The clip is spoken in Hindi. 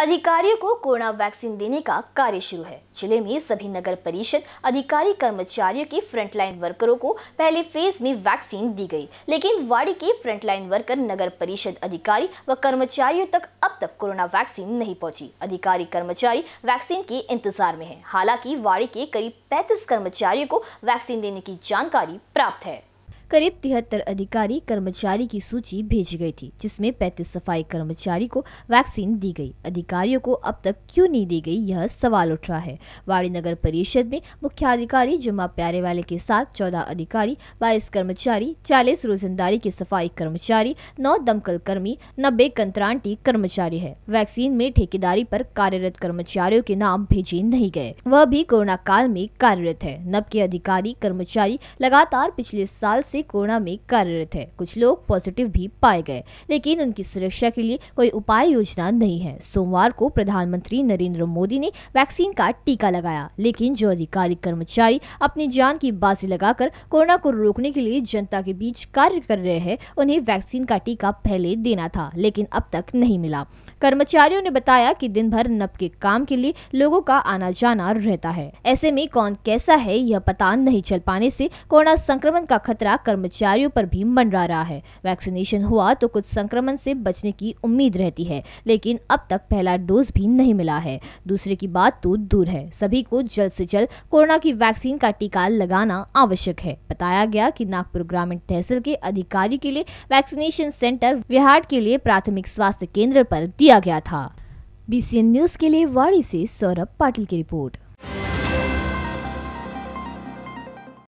अधिकारियों को कोरोना वैक्सीन देने का कार्य शुरू है जिले में सभी नगर परिषद अधिकारी कर्मचारियों के फ्रंटलाइन वर्करों को पहले फेज में वैक्सीन दी गई लेकिन वाड़ी के फ्रंटलाइन वर्कर नगर परिषद अधिकारी व कर्मचारियों तक अब तक कोरोना वैक्सीन नहीं पहुंची अधिकारी कर्मचारी वैक्सीन के इंतजार में है हालांकि वाड़ी के करीब पैंतीस कर्मचारियों को वैक्सीन देने की जानकारी प्राप्त है करीब तिहत्तर अधिकारी कर्मचारी की सूची भेजी गई थी जिसमें 35 सफाई कर्मचारी को वैक्सीन दी गई अधिकारियों को अब तक क्यों नहीं दी गई यह सवाल उठ रहा है वाड़ी नगर परिषद में मुख्याधिकारी जुम्मा प्यारे वाले के साथ चौदह अधिकारी बाईस कर्मचारी चालीस रोजंदारी के सफाई कर्मचारी नौ दमकल कर्मी नब्बे कंत्रांटी कर्मचारी है वैक्सीन में ठेकेदारी पर कार्यरत कर्मचारियों के नाम भेजे नहीं गए वह भी कोरोना काल में कार्यरत है नब के अधिकारी कर्मचारी लगातार पिछले साल से से कोरोना में कार्यरत है कुछ लोग पॉजिटिव भी पाए गए लेकिन उनकी सुरक्षा के लिए कोई उपाय योजना नहीं है सोमवार को प्रधानमंत्री नरेंद्र मोदी ने वैक्सीन का टीका लगाया लेकिन जो अधिकारी कर्मचारी अपनी जान की बाजी लगाकर कोरोना को रोकने के लिए जनता के बीच कार्य कर रहे हैं उन्हें वैक्सीन का टीका पहले देना था लेकिन अब तक नहीं मिला कर्मचारियों ने बताया कि दिन भर नप के काम के लिए लोगों का आना जाना रहता है ऐसे में कौन कैसा है यह पता नहीं चल पाने से कोरोना संक्रमण का खतरा कर्मचारियों पर भी मंडरा रहा है वैक्सीनेशन हुआ तो कुछ संक्रमण से बचने की उम्मीद रहती है लेकिन अब तक पहला डोज भी नहीं मिला है दूसरे की बात तो दूर है सभी को जल्द से जल्द कोरोना की वैक्सीन का टीका लगाना आवश्यक है बताया गया कि नागपुर ग्रामीण तहसील के अधिकारी के लिए वैक्सीनेशन सेंटर विहार के लिए प्राथमिक स्वास्थ्य केंद्र पर दिया गया था बीसीएन न्यूज के लिए वाड़ी से सौरभ पाटिल की रिपोर्ट